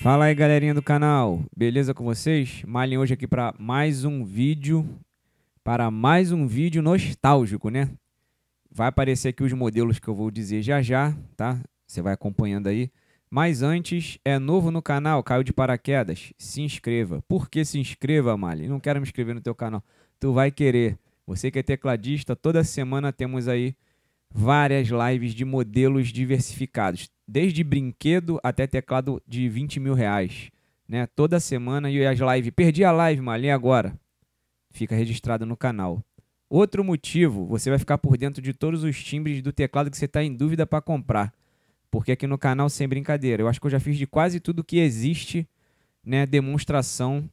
Fala aí galerinha do canal, beleza com vocês? Malin hoje aqui para mais um vídeo, para mais um vídeo nostálgico, né? Vai aparecer aqui os modelos que eu vou dizer já já, tá? Você vai acompanhando aí. Mas antes, é novo no canal, caiu de paraquedas, se inscreva. Por que se inscreva, Malin? Não quero me inscrever no teu canal, tu vai querer. Você que é tecladista, toda semana temos aí várias lives de modelos diversificados desde brinquedo até teclado de 20 mil reais. Né? Toda semana e as lives. Perdi a live, Malê, agora. Fica registrado no canal. Outro motivo, você vai ficar por dentro de todos os timbres do teclado que você está em dúvida para comprar. Porque aqui no canal, sem brincadeira, eu acho que eu já fiz de quase tudo que existe, né? Demonstração.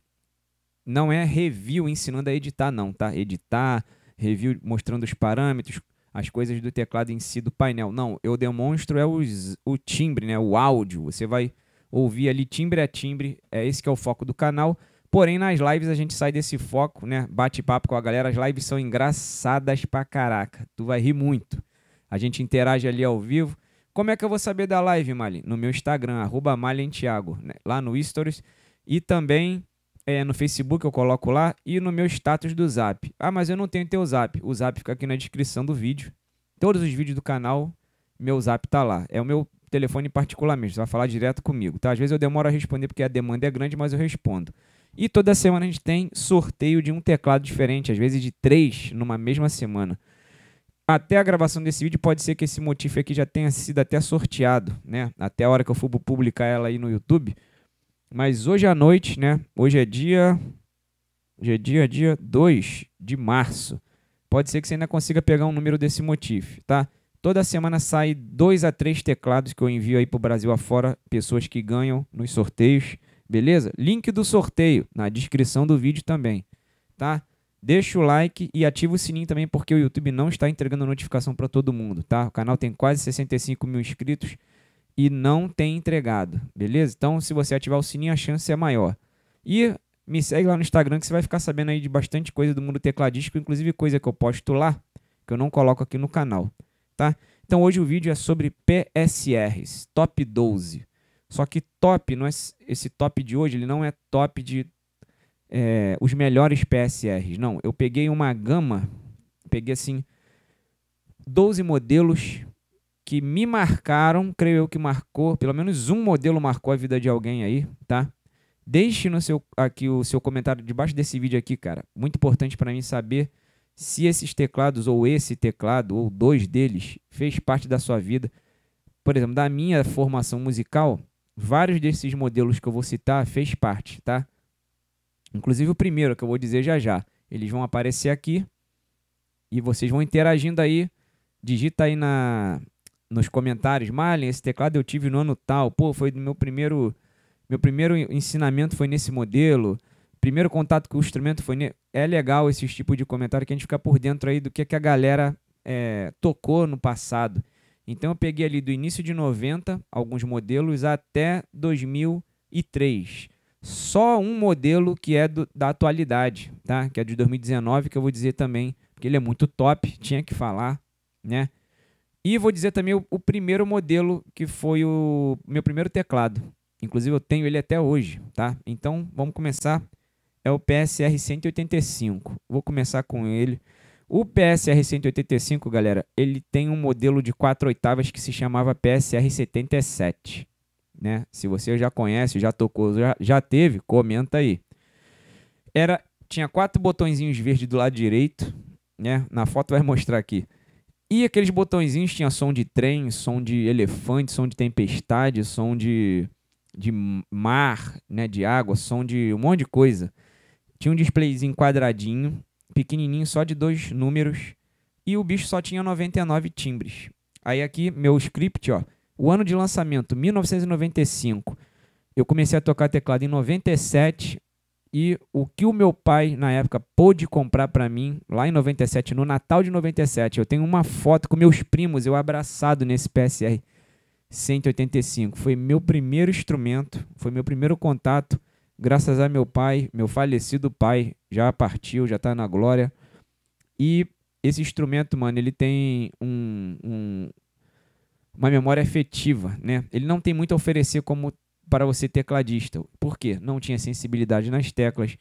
Não é review ensinando a editar, não, tá? Editar, review mostrando os parâmetros, as coisas do teclado em si, do painel. Não, eu demonstro é os, o timbre, né? o áudio. Você vai ouvir ali timbre a timbre, é esse que é o foco do canal. Porém, nas lives a gente sai desse foco, né? Bate papo com a galera, as lives são engraçadas pra caraca. Tu vai rir muito. A gente interage ali ao vivo. Como é que eu vou saber da live, Mali? No meu Instagram, arroba Malientiago, né? lá no Stories. E também é, no Facebook eu coloco lá e no meu status do Zap. Ah, mas eu não tenho teu Zap. O Zap fica aqui na descrição do vídeo. Todos os vídeos do canal, meu Zap tá lá. É o meu telefone particularmente, você vai falar direto comigo, tá? Às vezes eu demoro a responder porque a demanda é grande, mas eu respondo. E toda semana a gente tem sorteio de um teclado diferente, às vezes de três numa mesma semana. Até a gravação desse vídeo pode ser que esse motif aqui já tenha sido até sorteado, né? Até a hora que eu for publicar ela aí no YouTube, mas hoje à noite, né? Hoje é dia. Hoje é dia, dia 2 de março. Pode ser que você ainda consiga pegar um número desse motif, tá? Toda semana sai dois a três teclados que eu envio aí pro Brasil afora, pessoas que ganham nos sorteios, beleza? Link do sorteio na descrição do vídeo também, tá? Deixa o like e ativa o sininho também, porque o YouTube não está entregando notificação para todo mundo, tá? O canal tem quase 65 mil inscritos e não tem entregado, beleza? Então, se você ativar o sininho, a chance é maior. E me segue lá no Instagram que você vai ficar sabendo aí de bastante coisa do mundo tecladístico, inclusive coisa que eu posto lá, que eu não coloco aqui no canal, tá? Então, hoje o vídeo é sobre PSRs, top 12. Só que top, não é, esse top de hoje, ele não é top de é, os melhores PSRs. Não, eu peguei uma gama, peguei assim, 12 modelos que me marcaram, creio eu que marcou, pelo menos um modelo marcou a vida de alguém aí, tá? Deixe no seu, aqui o seu comentário debaixo desse vídeo aqui, cara. Muito importante para mim saber se esses teclados ou esse teclado ou dois deles fez parte da sua vida. Por exemplo, da minha formação musical, vários desses modelos que eu vou citar fez parte, tá? Inclusive o primeiro que eu vou dizer já já. Eles vão aparecer aqui e vocês vão interagindo aí. Digita aí na nos comentários, Marlin, esse teclado eu tive no ano tal, pô, foi do meu primeiro meu primeiro ensinamento foi nesse modelo, primeiro contato com o instrumento foi ne... é legal esse tipo de comentário que a gente fica por dentro aí do que que a galera é, tocou no passado. Então eu peguei ali do início de 90 alguns modelos até 2003. Só um modelo que é do, da atualidade, tá? Que é de 2019 que eu vou dizer também, porque ele é muito top, tinha que falar, né? E vou dizer também o, o primeiro modelo, que foi o meu primeiro teclado. Inclusive, eu tenho ele até hoje, tá? Então, vamos começar. É o PSR 185. Vou começar com ele. O PSR 185, galera, ele tem um modelo de 4 oitavas que se chamava PSR 77. Né? Se você já conhece, já tocou, já, já teve, comenta aí. Era, tinha quatro botõezinhos verdes do lado direito, né? Na foto vai mostrar aqui. E aqueles botõezinhos tinha som de trem, som de elefante, som de tempestade, som de, de mar, né, de água, som de um monte de coisa. Tinha um displayzinho quadradinho, pequenininho, só de dois números, e o bicho só tinha 99 timbres. Aí aqui meu script, ó, o ano de lançamento 1995. Eu comecei a tocar teclado em 97, e o que o meu pai na época pôde comprar para mim lá em 97, no Natal de 97. Eu tenho uma foto com meus primos, eu abraçado nesse PSR 185. Foi meu primeiro instrumento, foi meu primeiro contato, graças a meu pai, meu falecido pai, já partiu, já está na glória. E esse instrumento, mano, ele tem um, um uma memória afetiva, né? Ele não tem muito a oferecer como para você tecladista. Por quê? Não tinha sensibilidade nas teclas,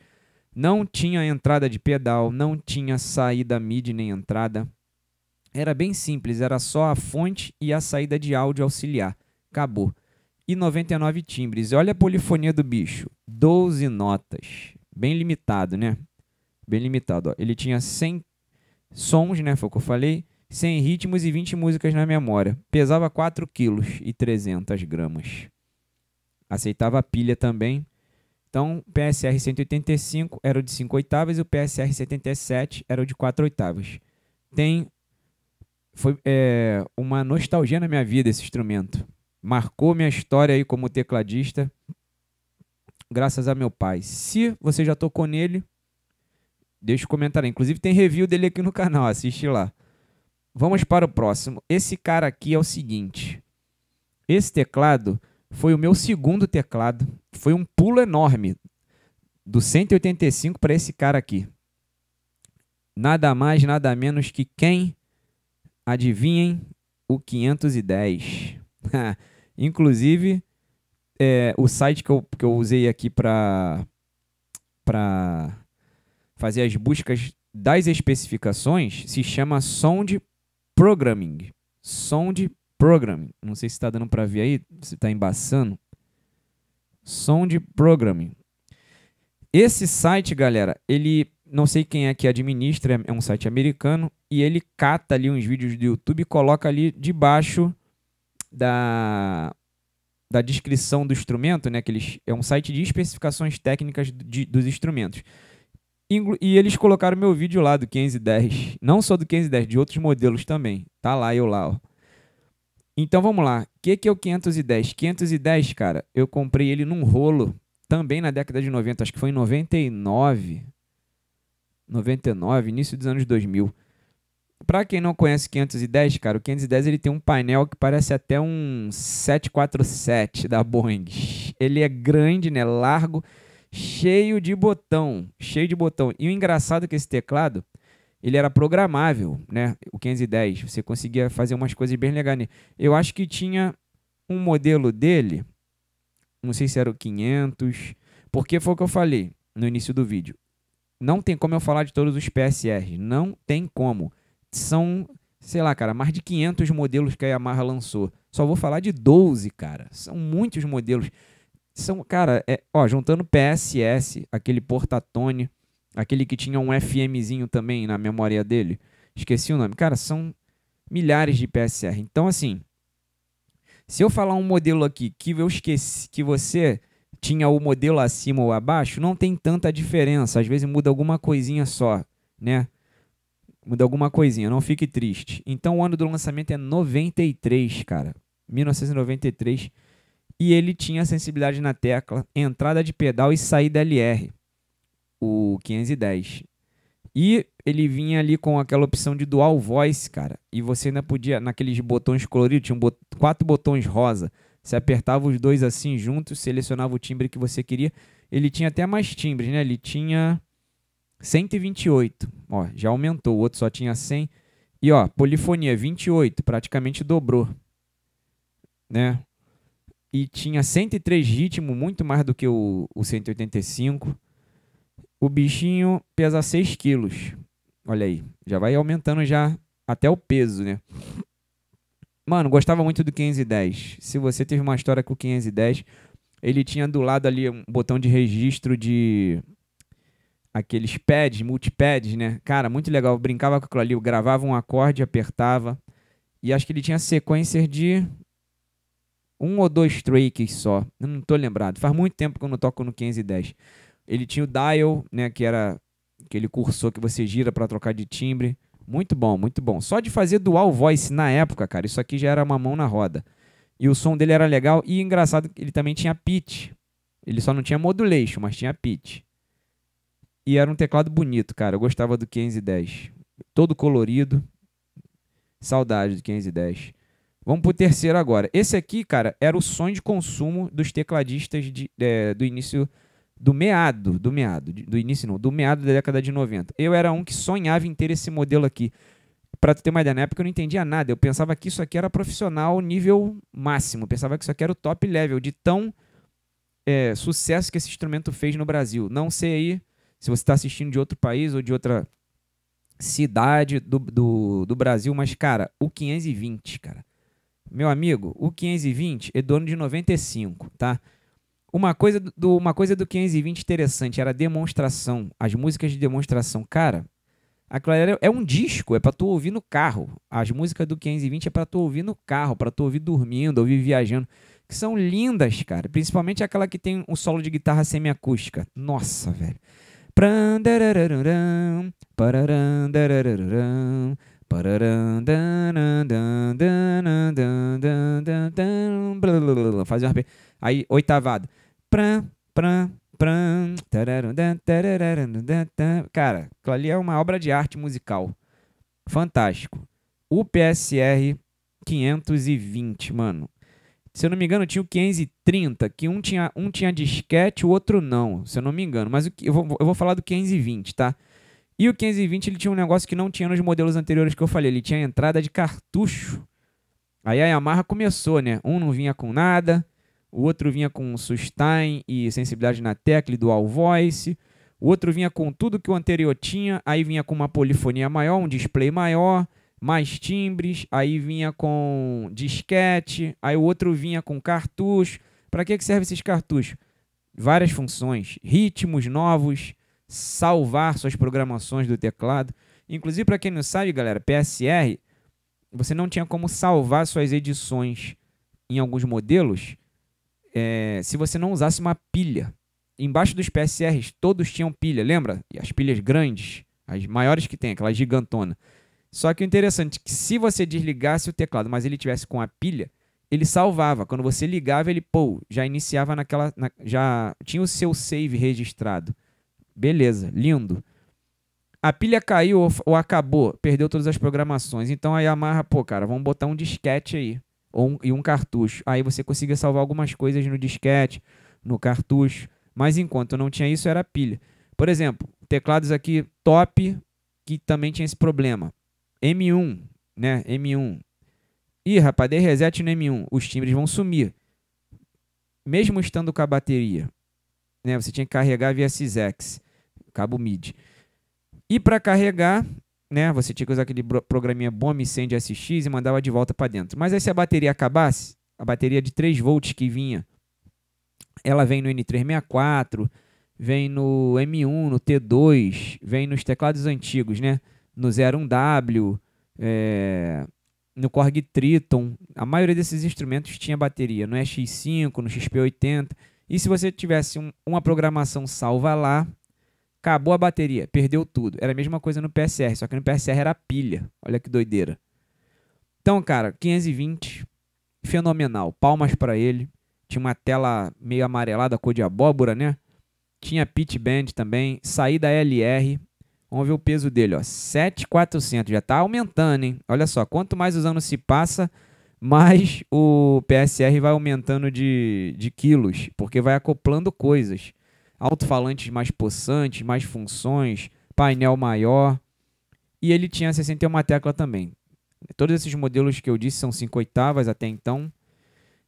não tinha entrada de pedal, não tinha saída MIDI nem entrada. Era bem simples, era só a fonte e a saída de áudio auxiliar. Acabou. E 99 timbres. Olha a polifonia do bicho. 12 notas. Bem limitado, né? Bem limitado. Ó. Ele tinha 100 sons, né? Foi o que eu falei. 100 ritmos e 20 músicas na memória. Pesava 4 kg e 300 gramas aceitava pilha também. Então, o PSR 185 era o de 5 oitavas e o PSR 77 era o de 4 oitavas. Tem foi é, uma nostalgia na minha vida esse instrumento. Marcou minha história aí como tecladista, graças a meu pai. Se você já tocou nele, deixa o um comentário. Inclusive tem review dele aqui no canal, assiste lá. Vamos para o próximo. Esse cara aqui é o seguinte. Esse teclado foi o meu segundo teclado. Foi um pulo enorme do 185 para esse cara aqui. Nada mais, nada menos que quem? Adivinhem o 510. Inclusive, é, o site que eu, que eu usei aqui para fazer as buscas das especificações se chama Sound Programming. Sound Programming. Não sei se está dando para ver aí, se está embaçando. Som de Programming. Esse site, galera, ele não sei quem é que administra, é um site americano e ele cata ali uns vídeos do YouTube e coloca ali debaixo da da descrição do instrumento, né? Que eles, é um site de especificações técnicas de, dos instrumentos. e eles colocaram meu vídeo lá do 1510, não só do 1510, de outros modelos também. Tá lá eu lá, ó. Então vamos lá. O que, que é o 510? 510, cara, eu comprei ele num rolo também na década de 90, acho que foi em 99. 99, início dos anos 2000. Para quem não conhece 510, cara, o 510 ele tem um painel que parece até um 747 da Boeing. Ele é grande, né, largo, cheio de botão, cheio de botão. E o engraçado é que esse teclado, ele era programável, né? O 510, você conseguia fazer umas coisas bem legais. Eu acho que tinha um modelo dele, não sei se era o 500, porque foi o que eu falei no início do vídeo. Não tem como eu falar de todos os PSR. não tem como. São, sei lá, cara, mais de 500 modelos que a Yamaha lançou. Só vou falar de 12, cara. São muitos modelos. São, cara, é, ó, juntando PSS, aquele portatone, Aquele que tinha um FMzinho também na memória dele. Esqueci o nome. Cara, são milhares de PSR. Então, assim, se eu falar um modelo aqui que eu esqueci, que você tinha o modelo acima ou abaixo, não tem tanta diferença. Às vezes muda alguma coisinha só, né? Muda alguma coisinha, não fique triste. Então, o ano do lançamento é 93, cara. 1993. E ele tinha sensibilidade na tecla, entrada de pedal e saída LR o 510. E ele vinha ali com aquela opção de dual voice, cara. E você ainda podia, naqueles botões coloridos, tinha um bot... quatro botões rosa. Você apertava os dois assim juntos, selecionava o timbre que você queria. Ele tinha até mais timbres, né? Ele tinha 128. Ó, já aumentou. O outro só tinha 100. E ó, polifonia 28, praticamente dobrou. Né? E tinha 103 ritmo muito mais do que o, o 185. O bichinho pesa 6 quilos. Olha aí, já vai aumentando já até o peso, né? Mano, gostava muito do 510. Se você teve uma história com o 510, ele tinha do lado ali um botão de registro de aqueles pads, multipads, né? Cara, muito legal. Eu brincava com aquilo ali, eu gravava um acorde, apertava. E acho que ele tinha sequencer de um ou dois tracks só. Eu não tô lembrado. Faz muito tempo que eu não toco no 510. Ele tinha o dial, né, que era aquele cursor que você gira para trocar de timbre. Muito bom, muito bom. Só de fazer dual voice na época, cara, isso aqui já era uma mão na roda. E o som dele era legal e engraçado, ele também tinha pitch. Ele só não tinha modulation, mas tinha pitch. E era um teclado bonito, cara. Eu gostava do 510. Todo colorido. Saudade do 510. Vamos pro terceiro agora. Esse aqui, cara, era o sonho de consumo dos tecladistas de, é, do início do meado, do meado, do início não, do meado da década de 90. Eu era um que sonhava em ter esse modelo aqui. Pra ter uma ideia, na época eu não entendia nada. Eu pensava que isso aqui era profissional nível máximo. Eu pensava que isso aqui era o top level de tão é, sucesso que esse instrumento fez no Brasil. Não sei aí se você está assistindo de outro país ou de outra cidade do, do, do Brasil, mas, cara, o 520, cara. Meu amigo, o 520 é dono de 95, tá? Uma coisa do, uma coisa do 520 interessante era a demonstração, as músicas de demonstração. Cara, a Clara é um disco, é para tu ouvir no carro. As músicas do 520 é para tu ouvir no carro, para tu ouvir dormindo, ouvir viajando, que são lindas, cara. Principalmente aquela que tem um solo de guitarra semiacústica. Nossa, velho. Fazer um Aí, oitavado. Cara, aquilo ali é uma obra de arte musical. Fantástico. O PSR 520, mano. Se eu não me engano, tinha o 530, que um tinha, um tinha disquete, o outro não, se eu não me engano. Mas o, eu, vou, eu vou falar do 520, tá? E o 520 ele tinha um negócio que não tinha nos modelos anteriores que eu falei, ele tinha entrada de cartucho. Aí a Yamaha começou, né? Um não vinha com nada, o outro vinha com sustain e sensibilidade na tecla e dual voice, o outro vinha com tudo que o anterior tinha, aí vinha com uma polifonia maior, um display maior, mais timbres, aí vinha com disquete, aí o outro vinha com cartucho. Para que, que serve esses cartuchos? Várias funções, ritmos novos, salvar suas programações do teclado. Inclusive, para quem não sabe, galera, PSR, você não tinha como salvar suas edições em alguns modelos é, se você não usasse uma pilha. Embaixo dos PSRs, todos tinham pilha, lembra? E as pilhas grandes, as maiores que tem, aquela gigantona. Só que o interessante é que se você desligasse o teclado, mas ele tivesse com a pilha, ele salvava. Quando você ligava, ele pô, já iniciava naquela, na, já tinha o seu save registrado. Beleza, lindo. A pilha caiu ou, ou acabou, perdeu todas as programações. Então a Yamaha, pô, cara, vamos botar um disquete aí ou um, e um cartucho. Aí você conseguia salvar algumas coisas no disquete, no cartucho. Mas enquanto não tinha isso, era pilha. Por exemplo, teclados aqui top, que também tinha esse problema. M1, né? M1. Ih, rapaz, dei reset no M1. Os timbres vão sumir. Mesmo estando com a bateria. Né? Você tinha que carregar via SysEx, cabo MIDI. E para carregar, né? Você tinha que usar aquele programinha Bomb Send SX e mandava de volta para dentro. Mas aí se a bateria acabasse, a bateria de 3 volts que vinha, ela vem no N364, vem no M1, no T2, vem nos teclados antigos, né? No 01W, é... no Korg Triton. A maioria desses instrumentos tinha bateria, no X5, no XP80. E se você tivesse um, uma programação salva lá, Acabou a bateria, perdeu tudo. Era a mesma coisa no PSR, só que no PSR era pilha. Olha que doideira. Então, cara, 520, fenomenal. Palmas para ele. Tinha uma tela meio amarelada, cor de abóbora, né? Tinha Pit band também, saída LR. Vamos ver o peso dele, ó. 7,400. Já tá aumentando, hein? Olha só, quanto mais os anos se passa, mais o PSR vai aumentando de, de quilos, porque vai acoplando coisas alto-falantes mais possantes, mais funções, painel maior. E ele tinha 61 tecla também. Todos esses modelos que eu disse são 5 oitavas até então.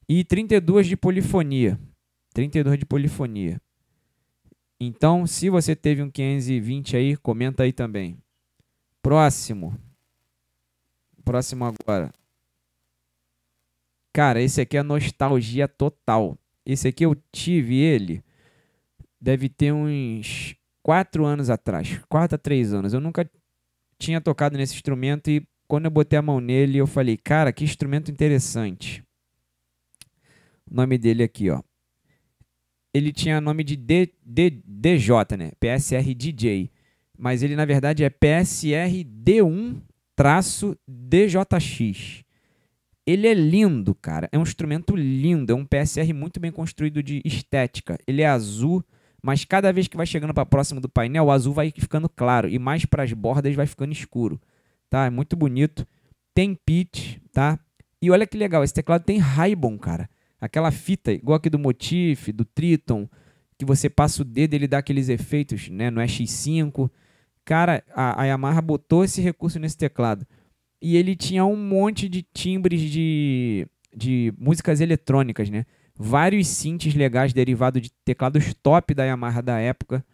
E 32 de polifonia. 32 de polifonia. Então, se você teve um 520 aí, comenta aí também. Próximo. Próximo agora. Cara, esse aqui é nostalgia total. Esse aqui eu tive ele deve ter uns quatro anos atrás, quatro a três anos. Eu nunca tinha tocado nesse instrumento e quando eu botei a mão nele, eu falei, cara, que instrumento interessante. O nome dele aqui, ó. Ele tinha nome de D, D, DJ, né? PSR DJ. Mas ele, na verdade, é PSR D1-DJX. Ele é lindo, cara. É um instrumento lindo. É um PSR muito bem construído de estética. Ele é azul mas cada vez que vai chegando para próximo do painel, o azul vai ficando claro e mais para as bordas vai ficando escuro, tá? É muito bonito. Tem pitch, tá? E olha que legal, esse teclado tem Ribbon, cara. Aquela fita igual aqui do Motif, do Triton, que você passa o dedo, ele dá aqueles efeitos, né, no X5. Cara, a, a Yamaha botou esse recurso nesse teclado. E ele tinha um monte de timbres de de músicas eletrônicas, né? vários synths legais derivados de teclados top da Yamaha da época,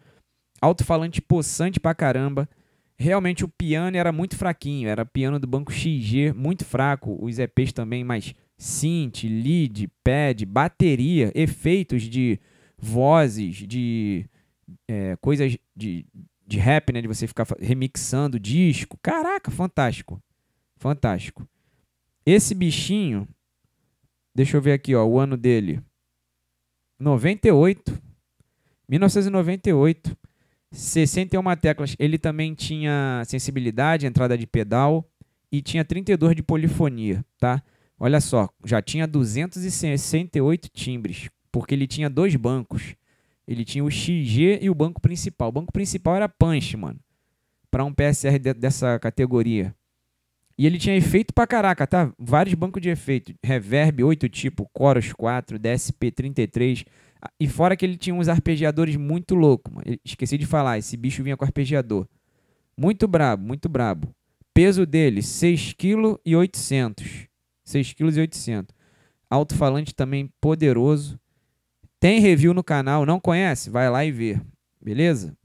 alto-falante possante pra caramba. Realmente o piano era muito fraquinho, era piano do banco XG, muito fraco, os EPs também, mas synth, lead, pad, bateria, efeitos de vozes, de é, coisas de, de rap, né? De você ficar remixando disco. Caraca, fantástico. Fantástico. Esse bichinho Deixa eu ver aqui, ó, o ano dele. 98. 1998. 61 teclas. Ele também tinha sensibilidade, entrada de pedal e tinha 32 de polifonia, tá? Olha só, já tinha 268 timbres, porque ele tinha dois bancos. Ele tinha o XG e o banco principal. O banco principal era punch, mano, para um PSR de, dessa categoria. E ele tinha efeito pra caraca, tá? Vários bancos de efeito. Reverb 8 tipo, Chorus 4, DSP 33. E fora que ele tinha uns arpejadores muito loucos, mano. Esqueci de falar, esse bicho vinha com arpejador. Muito brabo, muito brabo. Peso dele, 6,8 kg. 6,8 kg. Alto-falante também poderoso. Tem review no canal, não conhece? Vai lá e vê. Beleza?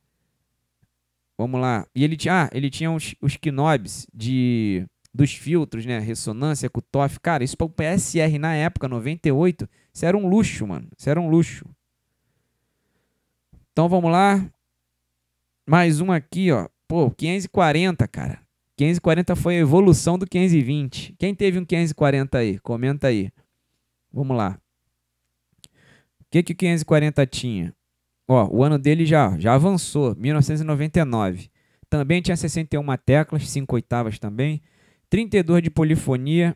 Vamos lá. E ele tinha, ah, ele tinha os os knobs de dos filtros, né? Ressonância, cutoff. Cara, isso para o PSR na época, 98, isso era um luxo, mano. Isso era um luxo. Então vamos lá. Mais um aqui, ó. Pô, 540, cara. 540 foi a evolução do 520. Quem teve um 540 aí? Comenta aí. Vamos lá. O que, que o 540 tinha? Ó, o ano dele já, já avançou, 1999. Também tinha 61 teclas, 5 oitavas também. 32 de polifonia,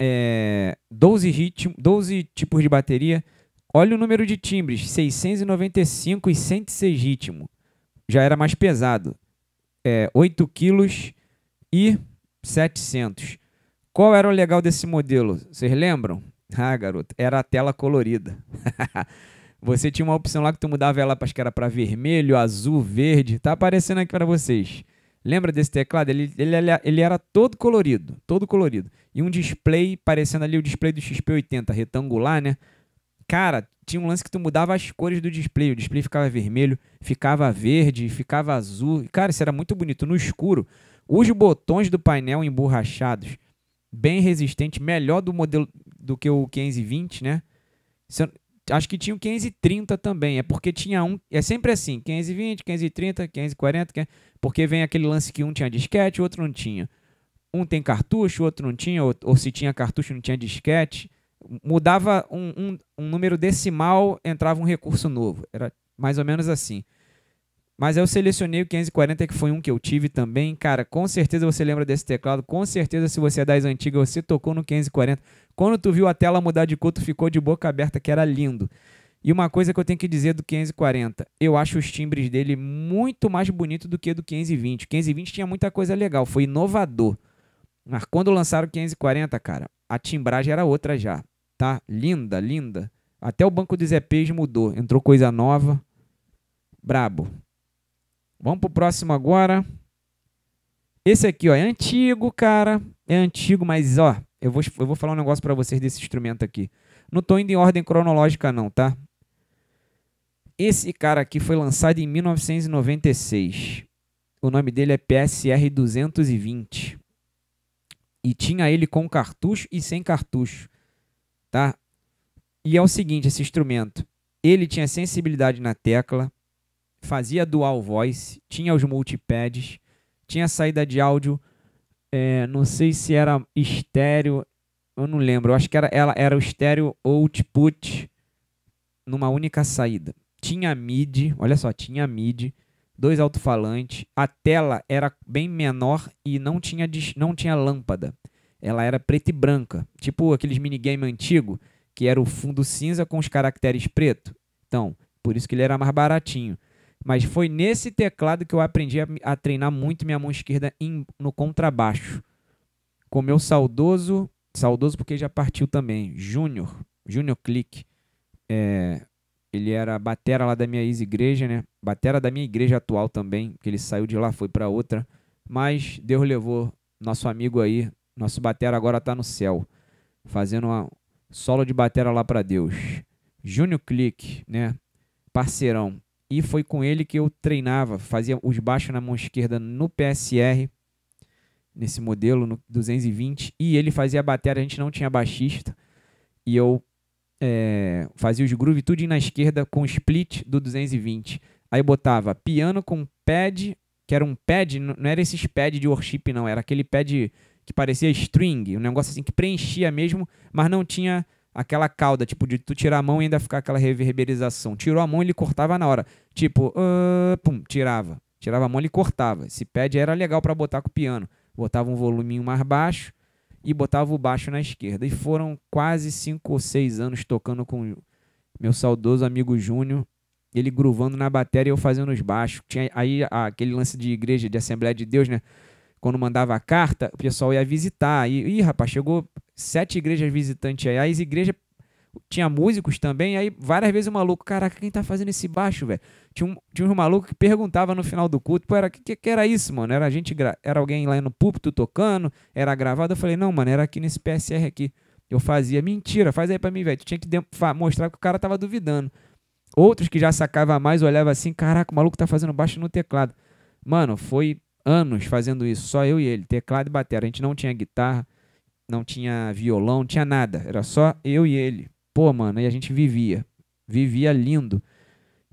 é, 12, ritmo, 12 tipos de bateria. Olha o número de timbres, 695 e 106 ritmo. Já era mais pesado, é, 8 quilos e 700. Qual era o legal desse modelo? Vocês lembram? Ah, garoto, era a tela colorida. você tinha uma opção lá que tu mudava ela, acho que era para vermelho, azul, verde. Tá aparecendo aqui para vocês. Lembra desse teclado? Ele, ele, ele era todo colorido, todo colorido. E um display, parecendo ali o display do XP80, retangular, né? Cara, tinha um lance que tu mudava as cores do display. O display ficava vermelho, ficava verde, ficava azul. Cara, isso era muito bonito. No escuro, os botões do painel emborrachados, bem resistente, melhor do modelo do que o 520, né? Acho que tinha o 530 também. É porque tinha um. É sempre assim: 520, 530, 540. porque vem aquele lance que um tinha disquete, o outro não tinha. Um tem cartucho, o outro não tinha. Ou, ou se tinha cartucho, não tinha disquete. Mudava um, um, um número decimal, entrava um recurso novo. Era mais ou menos assim. Mas eu selecionei o 540, que foi um que eu tive também. Cara, com certeza você lembra desse teclado. Com certeza, se você é das antigas, você tocou no 540. Quando tu viu a tela mudar de cor, tu ficou de boca aberta, que era lindo. E uma coisa que eu tenho que dizer do 540, eu acho os timbres dele muito mais bonito do que do 520. O 520 tinha muita coisa legal, foi inovador. Mas quando lançaram o 540, cara, a timbragem era outra já, tá? Linda, linda. Até o banco de EPs mudou, entrou coisa nova. Brabo. Vamos pro próximo agora. Esse aqui, ó, é antigo, cara. É antigo, mas, ó, eu vou, eu vou falar um negócio para vocês desse instrumento aqui. Não tô indo em ordem cronológica, não, tá? Esse cara aqui foi lançado em 1996. O nome dele é PSR 220. E tinha ele com cartucho e sem cartucho, tá? E é o seguinte, esse instrumento. Ele tinha sensibilidade na tecla, fazia dual voice, tinha os multipads, tinha saída de áudio, é, não sei se era estéreo, eu não lembro, eu acho que era, ela era o estéreo output numa única saída. Tinha MIDI, olha só, tinha MIDI, dois alto-falantes, a tela era bem menor e não tinha, não tinha lâmpada. Ela era preta e branca, tipo aqueles minigame antigo que era o fundo cinza com os caracteres preto. Então, por isso que ele era mais baratinho. Mas foi nesse teclado que eu aprendi a, a treinar muito minha mão esquerda em, no contrabaixo. Com meu saudoso, saudoso porque já partiu também, Júnior, Júnior Click. É, ele era batera lá da minha ex-igreja, né? Batera da minha igreja atual também, que ele saiu de lá, foi para outra. Mas Deus levou nosso amigo aí, nosso batera agora tá no céu, fazendo uma solo de batera lá para Deus. Júnior Click, né? Parceirão e foi com ele que eu treinava, fazia os baixos na mão esquerda no PSR, nesse modelo, no 220, e ele fazia a bateria, a gente não tinha baixista, e eu é, fazia os groove tudo na esquerda com o split do 220. Aí botava piano com pad, que era um pad, não era esses pad de worship não, era aquele pad que parecia string, um negócio assim que preenchia mesmo, mas não tinha aquela cauda, tipo, de tu tirar a mão e ainda ficar aquela reverberização. Tirou a mão, ele cortava na hora. Tipo, uh, pum, tirava. Tirava a mão, ele cortava. Esse pad era legal para botar com o piano. Botava um voluminho mais baixo e botava o baixo na esquerda. E foram quase cinco ou seis anos tocando com meu saudoso amigo Júnior. Ele gruvando na bateria e eu fazendo os baixos. Tinha aí aquele lance de igreja, de Assembleia de Deus, né? Quando mandava a carta, o pessoal ia visitar. E, Ih, rapaz, chegou sete igrejas visitantes aí. As igrejas tinha músicos também, aí várias vezes o maluco, caraca, quem tá fazendo esse baixo, velho? Tinha um, tinha um maluco que perguntava no final do culto, pô, era que, que era isso, mano? Era gente era alguém lá no púlpito tocando, era gravado, eu falei, não, mano, era aqui nesse PSR aqui. Eu fazia, mentira, faz aí para mim, velho. Tinha que mostrar que o cara tava duvidando. Outros que já sacava mais, olhava assim, caraca, o maluco tá fazendo baixo no teclado. Mano, foi anos fazendo isso, só eu e ele, teclado e bateria. A gente não tinha guitarra, não tinha violão, não tinha nada. Era só eu e ele. Pô, mano, e a gente vivia. Vivia lindo.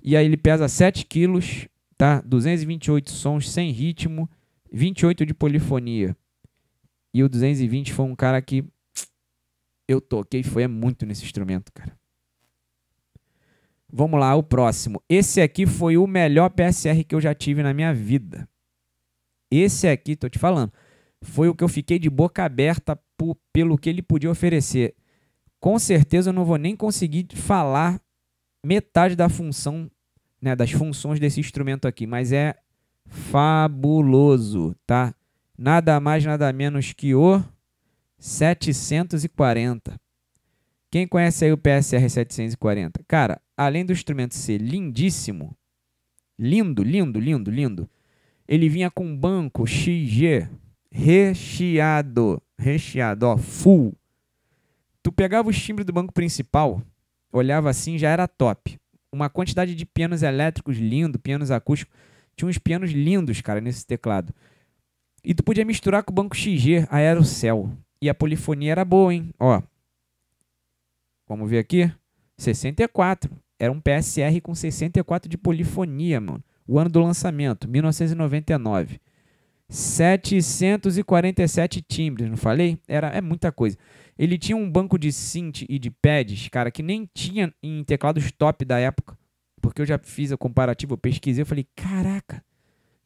E aí ele pesa 7 quilos, tá? 228 sons sem ritmo, 28 de polifonia. E o 220 foi um cara que eu toquei, foi muito nesse instrumento, cara. Vamos lá, o próximo. Esse aqui foi o melhor PSR que eu já tive na minha vida. Esse aqui, tô te falando foi o que eu fiquei de boca aberta pelo que ele podia oferecer. Com certeza eu não vou nem conseguir falar metade da função, né, das funções desse instrumento aqui, mas é fabuloso, tá? Nada mais, nada menos que o 740. Quem conhece aí o PSR 740? Cara, além do instrumento ser lindíssimo, lindo, lindo, lindo, lindo, ele vinha com banco XG, recheado, recheado, ó, full. Tu pegava os timbres do banco principal, olhava assim, já era top. Uma quantidade de pianos elétricos lindo, pianos acústicos. Tinha uns pianos lindos, cara, nesse teclado. E tu podia misturar com o banco XG, aí era o céu. E a polifonia era boa, hein? Ó. Vamos ver aqui. 64. Era um PSR com 64 de polifonia, mano. O ano do lançamento, 1999. 747 timbres, não falei? Era, é muita coisa. Ele tinha um banco de synth e de pads, cara, que nem tinha em teclados top da época. Porque eu já fiz a comparativa, eu pesquisei, eu falei, caraca.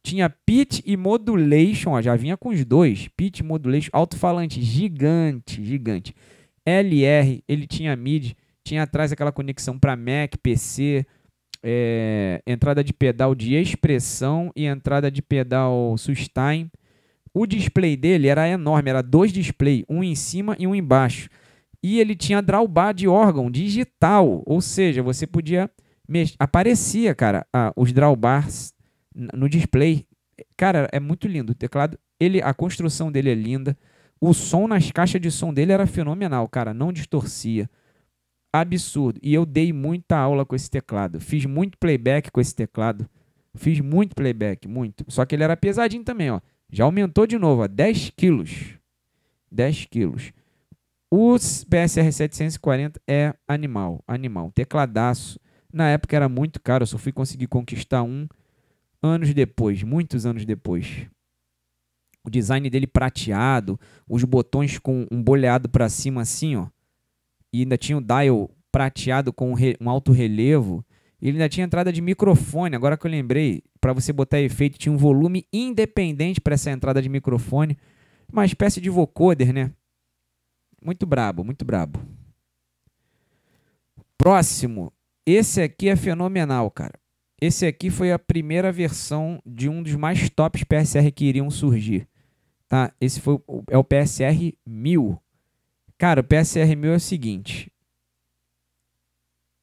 Tinha pitch e modulation, ó, já vinha com os dois. Pitch, modulation, alto-falante, gigante, gigante. LR, ele tinha mid, tinha atrás aquela conexão para Mac, PC, é, entrada de pedal de expressão e entrada de pedal sustain. O display dele era enorme, era dois displays, um em cima e um embaixo. E ele tinha drawbar de órgão digital, ou seja, você podia Aparecia, cara, ah, os drawbars no display. Cara, é muito lindo. O teclado, ele, a construção dele é linda. O som nas caixas de som dele era fenomenal, cara, não distorcia absurdo. E eu dei muita aula com esse teclado. Fiz muito playback com esse teclado. Fiz muito playback, muito. Só que ele era pesadinho também, ó. Já aumentou de novo, ó, 10 quilos. 10 quilos. O PSR 740 é animal, animal. Tecladaço. Na época era muito caro, eu só fui conseguir conquistar um anos depois, muitos anos depois. O design dele prateado, os botões com um boleado para cima assim, ó e ainda tinha o dial prateado com um, re, um alto relevo. Ele ainda tinha entrada de microfone, agora que eu lembrei, para você botar efeito, tinha um volume independente para essa entrada de microfone. Uma espécie de vocoder, né? Muito brabo, muito brabo. Próximo. Esse aqui é fenomenal, cara. Esse aqui foi a primeira versão de um dos mais tops PSR que iriam surgir. Tá? Esse foi, é o PSR 1000. Cara, o PSR 1000 é o seguinte.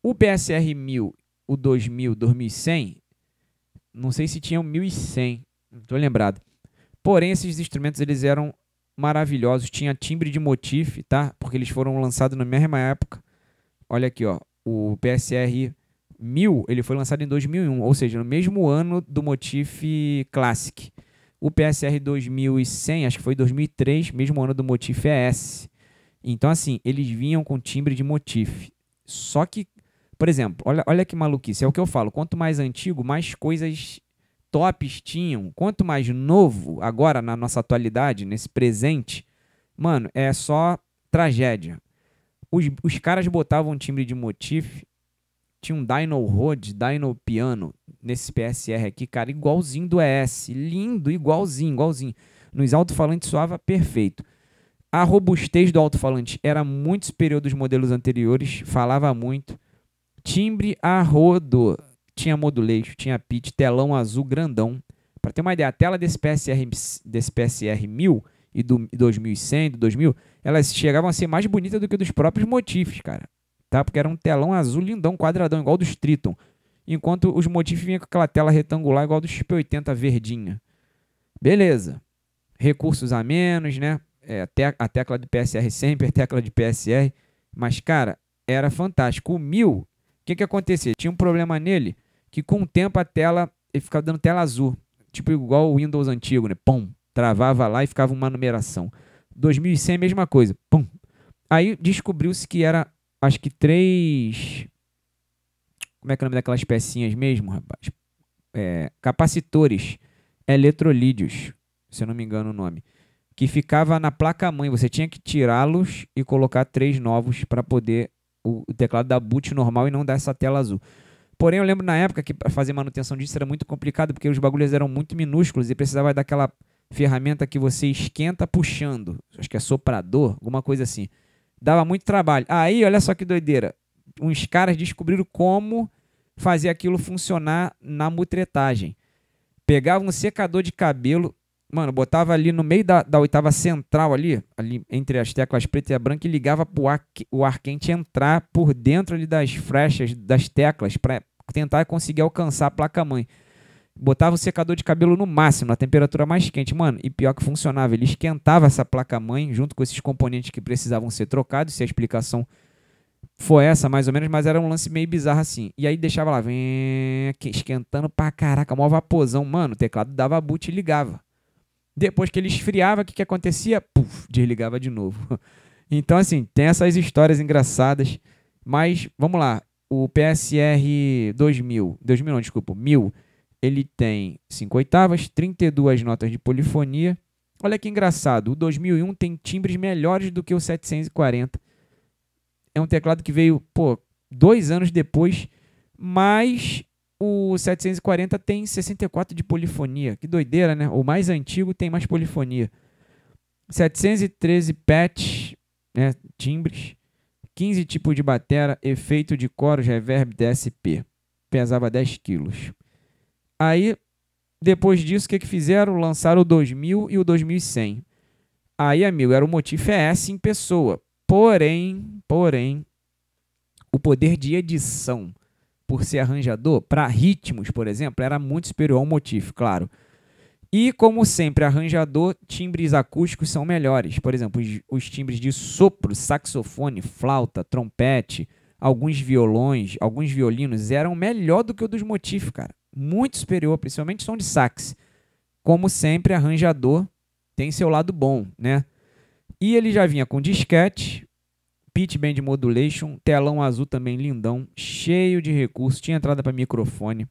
O PSR 1000, o 2000, 2100, não sei se tinha o 1100, não tô lembrado. Porém, esses instrumentos eles eram maravilhosos, tinha timbre de motif, tá? Porque eles foram lançados na mesma época. Olha aqui, ó, o PSR 1000, ele foi lançado em 2001, ou seja, no mesmo ano do Motif Classic. O PSR 2100, acho que foi 2003, mesmo ano do Motif ES. Então, assim, eles vinham com timbre de motif. Só que, por exemplo, olha, olha que maluquice, é o que eu falo. Quanto mais antigo, mais coisas tops tinham. Quanto mais novo, agora, na nossa atualidade, nesse presente, mano, é só tragédia. Os, os caras botavam timbre de motif tinha um Dino Road, Dino Piano, nesse PSR aqui, cara, igualzinho do ES. Lindo, igualzinho, igualzinho. Nos alto-falantes soava perfeito. A robustez do alto-falante era muito superior dos modelos anteriores, falava muito. Timbre a rodo, tinha modulation, tinha pitch, telão azul grandão. Para ter uma ideia, a tela desse PSR, desse PSR 1000 e do 2100, do 2000, elas chegavam a ser mais bonitas do que dos próprios motifs, cara. Tá? Porque era um telão azul lindão, quadradão, igual dos Triton. Enquanto os motifs vinham com aquela tela retangular igual do XP80 verdinha. Beleza. Recursos a menos, né? é, a tecla de PSR sempre, a tecla de PSR. Mas, cara, era fantástico. O 1000, o que, que acontecia? Tinha um problema nele que com o tempo a tela ele ficava dando tela azul. Tipo igual o Windows antigo, né? Pum, travava lá e ficava uma numeração. 2100, mesma coisa. Pum. Aí descobriu-se que era, acho que três... Como é que é o nome daquelas pecinhas mesmo, rapaz? É, capacitores eletrolídeos, se eu não me engano o nome que ficava na placa-mãe. Você tinha que tirá-los e colocar três novos para poder o, o teclado dar boot normal e não dar essa tela azul. Porém, eu lembro na época que para fazer manutenção disso era muito complicado, porque os bagulhos eram muito minúsculos e precisava daquela ferramenta que você esquenta puxando. Acho que é soprador, alguma coisa assim. Dava muito trabalho. Aí, olha só que doideira. Uns caras descobriram como fazer aquilo funcionar na mutretagem. Pegava um secador de cabelo, mano, botava ali no meio da, da oitava central ali, ali entre as teclas preta e branca e ligava pro ar, o ar quente entrar por dentro ali das frechas das teclas para tentar conseguir alcançar a placa-mãe. Botava o secador de cabelo no máximo, na temperatura mais quente, mano. E pior que funcionava, ele esquentava essa placa-mãe junto com esses componentes que precisavam ser trocados, se a explicação foi essa, mais ou menos, mas era um lance meio bizarro assim. E aí deixava lá, vem, esquentando pra caraca, mó vaporzão. Mano, o teclado dava boot e ligava. Depois que ele esfriava, o que, que acontecia? Puf, desligava de novo. Então, assim, tem essas histórias engraçadas. Mas, vamos lá. O PSR 2000, 2000 não, desculpa, 1000, ele tem 5 oitavas, 32 notas de polifonia. Olha que engraçado, o 2001 tem timbres melhores do que o 740. É um teclado que veio, pô, dois anos depois, mas o 740 tem 64 de polifonia. Que doideira, né? O mais antigo tem mais polifonia. 713 patch, né, timbres. 15 tipos de batera, efeito de coro, reverb, DSP. Pesava 10 quilos. Aí, depois disso, o que, que fizeram? Lançaram o 2000 e o 2100. Aí, amigo, era o Motif é ES em pessoa. Porém, porém, o poder de edição por ser arranjador, para ritmos, por exemplo, era muito superior ao motif, claro. E, como sempre, arranjador, timbres acústicos são melhores. Por exemplo, os, os timbres de sopro, saxofone, flauta, trompete, alguns violões, alguns violinos eram melhor do que o dos motif, cara. Muito superior, principalmente som de sax. Como sempre, arranjador tem seu lado bom, né? E ele já vinha com disquete, Pitch Band Modulation, telão azul também lindão, cheio de recursos, tinha entrada para microfone.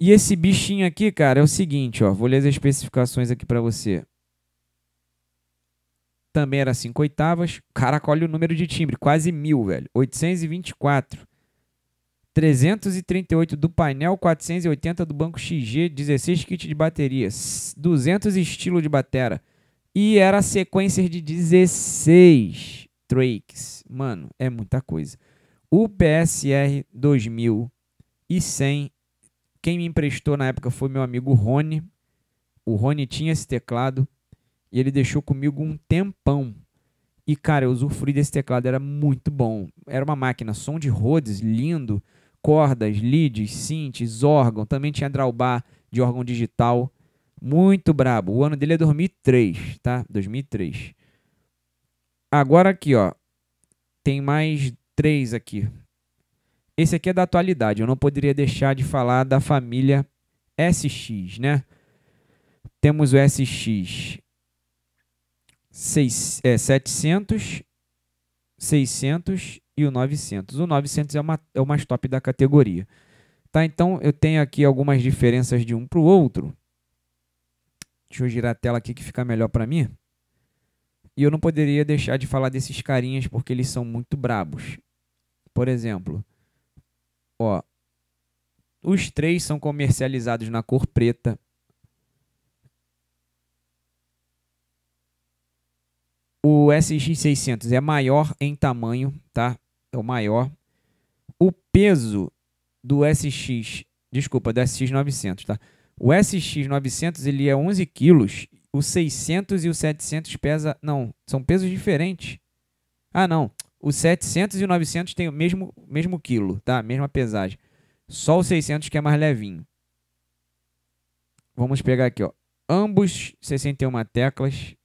E esse bichinho aqui, cara, é o seguinte, ó, vou ler as especificações aqui para você. Também era 5 oitavas. Caraca, olha o número de timbre, quase mil, velho. 824. 338 do painel, 480 do banco XG, 16 kits de bateria, 200 estilo de batera. E era sequência de 16. Trakes. Mano, é muita coisa. O PSR 2100, quem me emprestou na época foi meu amigo Rony. O Rony tinha esse teclado e ele deixou comigo um tempão. E, cara, eu usufruí desse teclado, era muito bom. Era uma máquina, som de Rhodes, lindo, cordas, leads, synths, órgão. Também tinha drawbar de órgão digital. Muito brabo. O ano dele é 2003, tá? 2003. Agora aqui, ó. Tem mais três aqui. Esse aqui é da atualidade. Eu não poderia deixar de falar da família SX, né? Temos o SX 6, é, 700, 600 e o 900. O 900 é, uma, é o mais top da categoria. Tá, então eu tenho aqui algumas diferenças de um para o outro. Deixa eu girar a tela aqui que fica melhor para mim. E eu não poderia deixar de falar desses carinhas porque eles são muito brabos. Por exemplo, ó, os três são comercializados na cor preta. O SX600 é maior em tamanho, tá? É o maior. O peso do SX, desculpa, do SX900, tá? O SX900 ele é 11 quilos o 600 e o 700 pesa... Não, são pesos diferentes. Ah, não. O 700 e o 900 tem o mesmo, mesmo quilo, tá? Mesma pesagem. Só o 600 que é mais levinho. Vamos pegar aqui, ó. Ambos 61 teclas.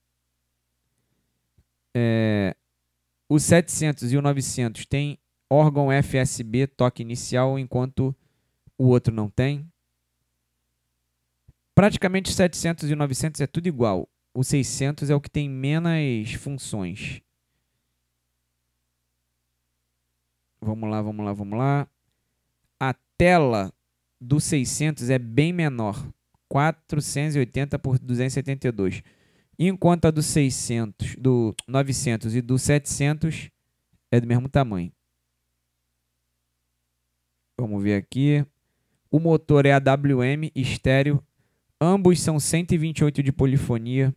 É... O 700 e o 900 tem órgão FSB, toque inicial, enquanto o outro não tem. Praticamente 700 e 900 é tudo igual. O 600 é o que tem menos funções. Vamos lá, vamos lá, vamos lá. A tela do 600 é bem menor, 480 por 272. Enquanto a do 600, do 900 e do 700 é do mesmo tamanho. Vamos ver aqui. O motor é AWM estéreo Ambos são 128 de polifonia.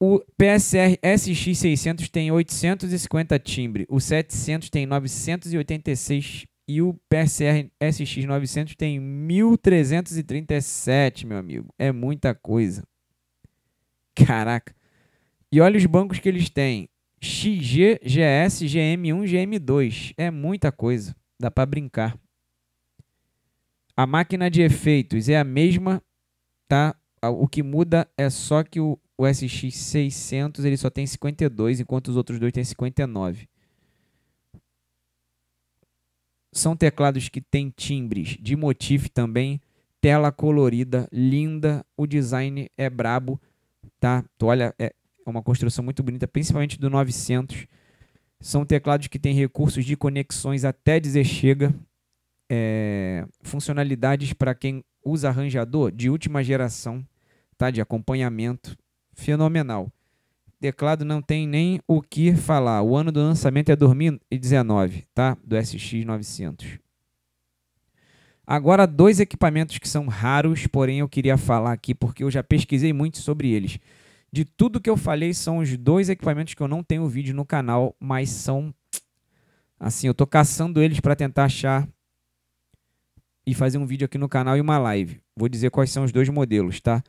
O PSR SX600 tem 850 timbre, o 700 tem 986 e o PSR SX900 tem 1337, meu amigo. É muita coisa. Caraca. E olha os bancos que eles têm. XG, GS, GM1, GM2. É muita coisa. Dá para brincar. A máquina de efeitos é a mesma, tá? O que muda é só que o, o SX600 ele só tem 52, enquanto os outros dois têm 59. São teclados que têm timbres de motif também, tela colorida, linda, o design é brabo, tá? Tu olha, é, é uma construção muito bonita, principalmente do 900. São teclados que têm recursos de conexões até dizer chega, é, funcionalidades para quem usa arranjador de última geração, tá? De acompanhamento, fenomenal. Teclado não tem nem o que falar. O ano do lançamento é 2019, tá? Do SX900. Agora, dois equipamentos que são raros, porém eu queria falar aqui porque eu já pesquisei muito sobre eles. De tudo que eu falei, são os dois equipamentos que eu não tenho vídeo no canal, mas são. Assim, eu tô caçando eles para tentar achar e fazer um vídeo aqui no canal e uma live. Vou dizer quais são os dois modelos, tá?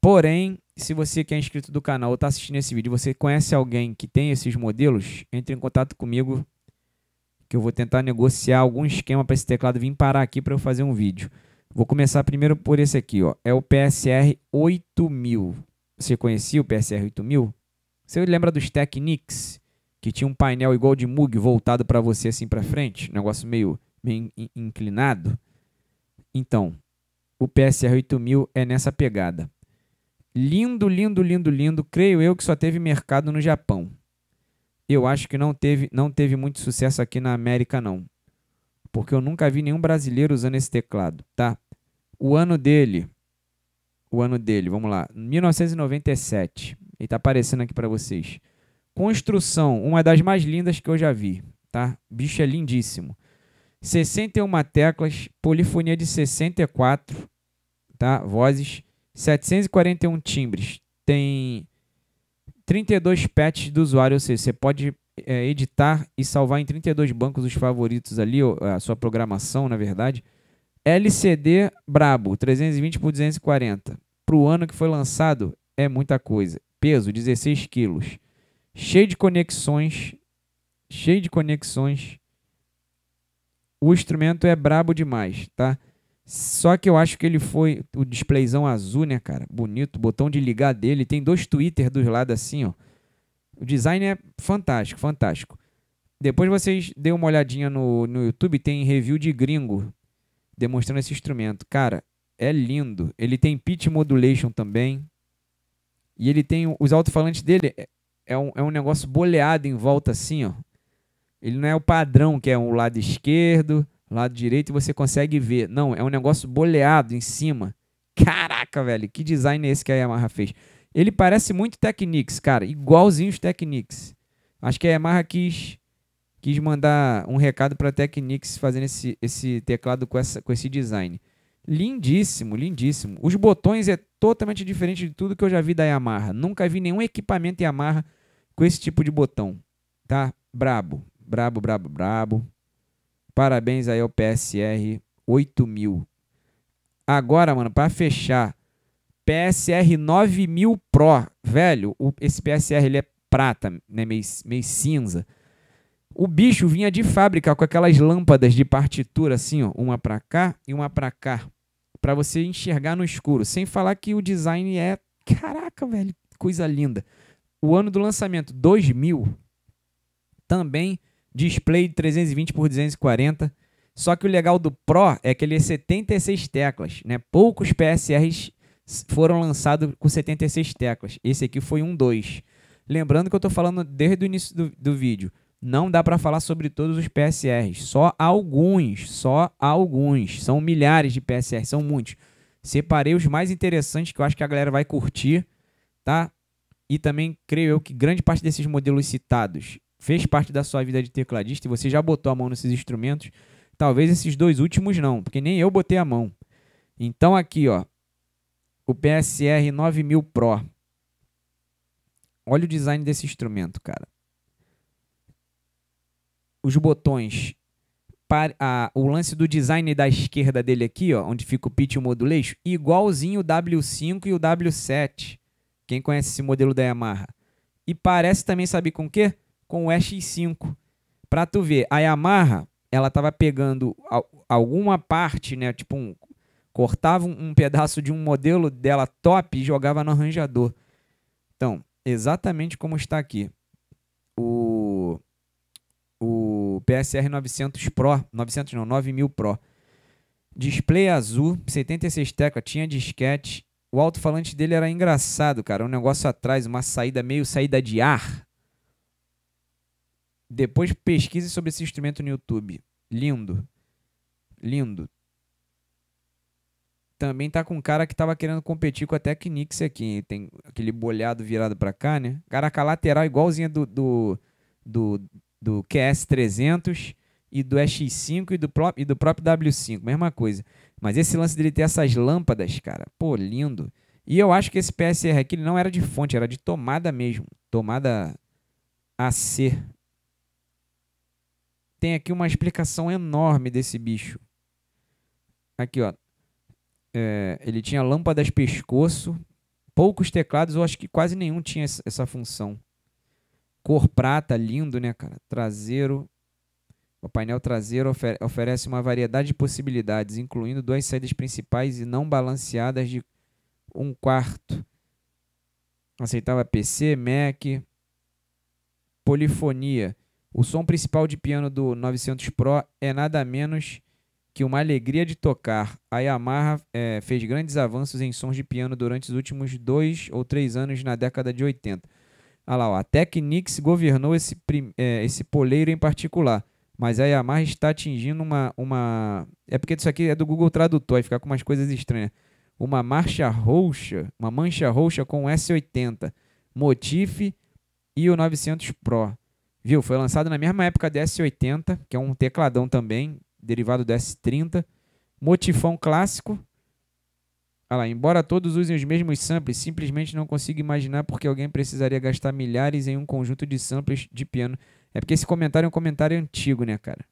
Porém, se você que é inscrito do canal ou está assistindo esse vídeo, você conhece alguém que tem esses modelos, entre em contato comigo que eu vou tentar negociar algum esquema para esse teclado vir parar aqui para eu fazer um vídeo. Vou começar primeiro por esse aqui, ó. É o PSR 8000. Você conhecia o PSR 8000? Você lembra dos Technics? Que tinha um painel igual de Moog voltado para você assim para frente? Negócio meio, meio inclinado. Então, o PSR 8000 é nessa pegada. Lindo, lindo, lindo, lindo. Creio eu que só teve mercado no Japão. Eu acho que não teve, não teve muito sucesso aqui na América, não. Porque eu nunca vi nenhum brasileiro usando esse teclado, tá? O ano dele. O ano dele, vamos lá. 1997. Ele tá aparecendo aqui para vocês. Construção, uma das mais lindas que eu já vi, tá? Bicho é lindíssimo. 61 teclas, polifonia de 64 tá? vozes, 741 timbres. Tem 32 patches do usuário, ou seja, você pode é, editar e salvar em 32 bancos os favoritos ali, ou, a sua programação, na verdade. LCD brabo, 320 por 240. Para o ano que foi lançado, é muita coisa. Peso, 16 quilos. Cheio de conexões. Cheio de conexões o instrumento é brabo demais, tá? Só que eu acho que ele foi o displayzão azul, né, cara? Bonito, botão de ligar dele, tem dois Twitter dos lados assim, ó. O design é fantástico, fantástico. Depois vocês dêem uma olhadinha no, no YouTube, tem review de gringo demonstrando esse instrumento. Cara, é lindo. Ele tem pitch modulation também. E ele tem os alto-falantes dele é, é um, é um negócio boleado em volta assim, ó ele não é o padrão que é o um lado esquerdo, lado direito, você consegue ver. Não, é um negócio boleado em cima. Caraca, velho, que design é esse que a Yamaha fez? Ele parece muito Technics, cara, igualzinho os Technics. Acho que a Yamaha quis, quis mandar um recado para Technics fazendo esse, esse teclado com, essa, com esse design. Lindíssimo, lindíssimo. Os botões é totalmente diferente de tudo que eu já vi da Yamaha. Nunca vi nenhum equipamento Yamaha com esse tipo de botão, tá? Brabo, Brabo, brabo, brabo. Parabéns aí ao PSR 8000. Agora, mano, para fechar, PSR 9000 Pro. Velho, o, esse PSR ele é prata, né, meio, meio cinza. O bicho vinha de fábrica com aquelas lâmpadas de partitura assim, ó, uma para cá e uma para cá, para você enxergar no escuro. Sem falar que o design é, caraca, velho, coisa linda. O ano do lançamento 2000 também display de 320 por 240. Só que o legal do Pro é que ele é 76 teclas, né? Poucos PSRs foram lançados com 76 teclas. Esse aqui foi um 2. Lembrando que eu estou falando desde o início do, do vídeo. Não dá para falar sobre todos os PSRs, só alguns, só alguns. São milhares de PSRs, são muitos. Separei os mais interessantes que eu acho que a galera vai curtir, tá? E também creio eu que grande parte desses modelos citados fez parte da sua vida de tecladista e você já botou a mão nesses instrumentos, talvez esses dois últimos não, porque nem eu botei a mão. Então aqui, ó, o PSR 9000 Pro. Olha o design desse instrumento, cara. Os botões para, o lance do design da esquerda dele aqui, ó, onde fica o pitch e o modulation, igualzinho o W5 e o W7. Quem conhece esse modelo da Yamaha? E parece também sabe com o quê? com o X5. Pra tu ver, a Yamaha, ela tava pegando alguma parte, né? Tipo, um, cortava um, um pedaço de um modelo dela top e jogava no arranjador. Então, exatamente como está aqui. O, o PSR 900 Pro, 900 não, 9000 Pro. Display azul, 76 teclas, tinha disquete. O alto-falante dele era engraçado, cara. Um negócio atrás, uma saída meio saída de ar depois pesquise sobre esse instrumento no YouTube. Lindo. Lindo. Também tá com um cara que tava querendo competir com a Technics aqui. Tem aquele bolhado virado pra cá, né? Caraca, lateral igualzinha do, do, do, do QS300 e do X5 e do, pró e do próprio W5. Mesma coisa. Mas esse lance dele ter essas lâmpadas, cara. Pô, lindo. E eu acho que esse PSR aqui não era de fonte, era de tomada mesmo. Tomada AC tem aqui uma explicação enorme desse bicho. Aqui, ó. É, ele tinha lâmpadas pescoço, poucos teclados, eu acho que quase nenhum tinha essa função. Cor prata, lindo, né, cara? Traseiro. O painel traseiro oferece uma variedade de possibilidades, incluindo duas saídas principais e não balanceadas de um quarto. Aceitava PC, Mac, polifonia. O som principal de piano do 900 Pro é nada menos que uma alegria de tocar. A Yamaha é, fez grandes avanços em sons de piano durante os últimos dois ou três anos na década de 80. Ah lá, ó, a Technics governou esse, é, esse poleiro em particular, mas a Yamaha está atingindo uma, uma... É porque isso aqui é do Google Tradutor, e ficar com umas coisas estranhas. Uma marcha roxa, uma mancha roxa com S80, Motif e o 900 Pro. Viu? Foi lançado na mesma época do S80, que é um tecladão também, derivado do S30. Motifão clássico. Olha lá, embora todos usem os mesmos samples, simplesmente não consigo imaginar porque alguém precisaria gastar milhares em um conjunto de samples de piano. É porque esse comentário é um comentário antigo, né, cara?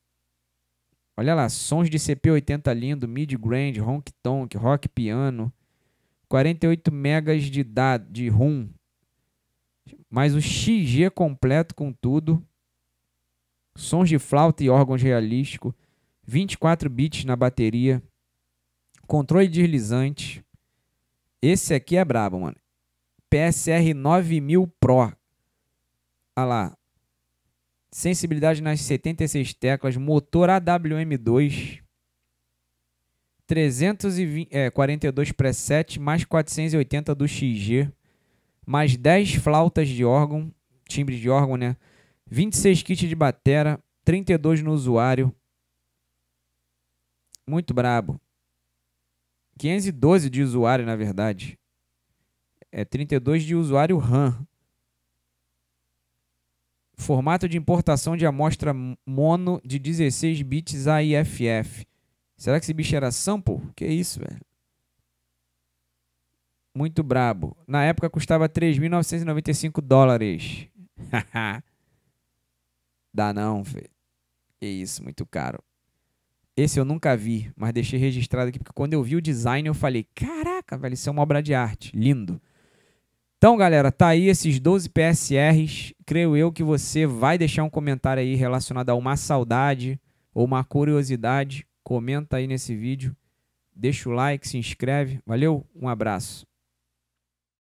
Olha lá, sons de CP80 lindo, mid grand, honk tonk, rock piano, 48 megas de da de rum mas o XG completo com tudo, sons de flauta e órgãos realístico, 24 bits na bateria, controle deslizante. Esse aqui é brabo, mano. PSR 9000 Pro. Olha lá. Sensibilidade nas 76 teclas, motor AWM2, 342 preset mais 480 do XG mais 10 flautas de órgão, timbre de órgão, né? 26 kits de batera, 32 no usuário. Muito brabo. 512 de usuário, na verdade. É 32 de usuário RAM. Formato de importação de amostra mono de 16 bits AIFF. Será que esse bicho era sample? Que isso, velho? Muito brabo. Na época custava 3.995 dólares. Dá não, fê. Que isso, muito caro. Esse eu nunca vi, mas deixei registrado aqui, porque quando eu vi o design eu falei, caraca, velho, isso é uma obra de arte. Lindo. Então, galera, tá aí esses 12 PSRs. Creio eu que você vai deixar um comentário aí relacionado a uma saudade ou uma curiosidade. Comenta aí nesse vídeo. Deixa o like, se inscreve. Valeu, um abraço.